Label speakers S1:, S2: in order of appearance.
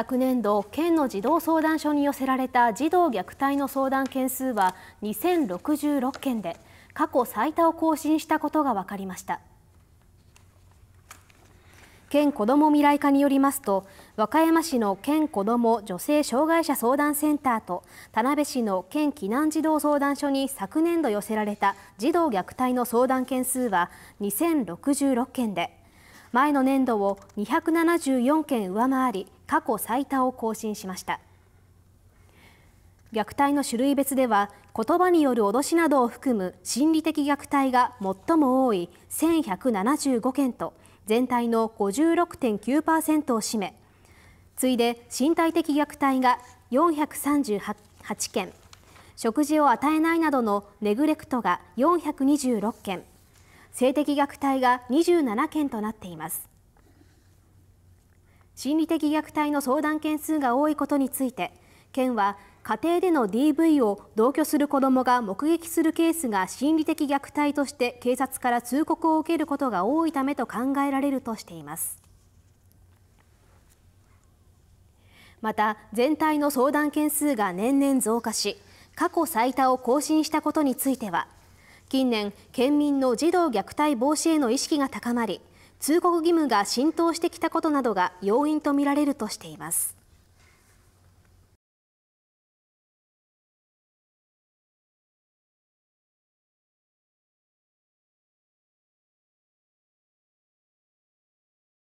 S1: 昨年度県の児童相談所に寄せられた児童虐待の相談件数は2066件で過去最多を更新したことが分かりました県子ども未来課によりますと和歌山市の県子ども女性障害者相談センターと田辺市の県避難児童相談所に昨年度寄せられた児童虐待の相談件数は2066件で前の年度を274件上回り過去最多を更新しました虐待の種類別では言葉による脅しなどを含む心理的虐待が最も多い1175件と全体の56.9%を占め次いで身体的虐待が438件食事を与えないなどのネグレクトが426件性的虐待が27件となっています心理的虐待の相談件数が多いことについて県は家庭での DV を同居する子どもが目撃するケースが心理的虐待として警察から通告を受けることが多いためと考えられるとしていますまた全体の相談件数が年々増加し過去最多を更新したことについては近年県民の児童虐待防止への意識が高まり通告義務が浸透してきたことなどが要因とみられるとしています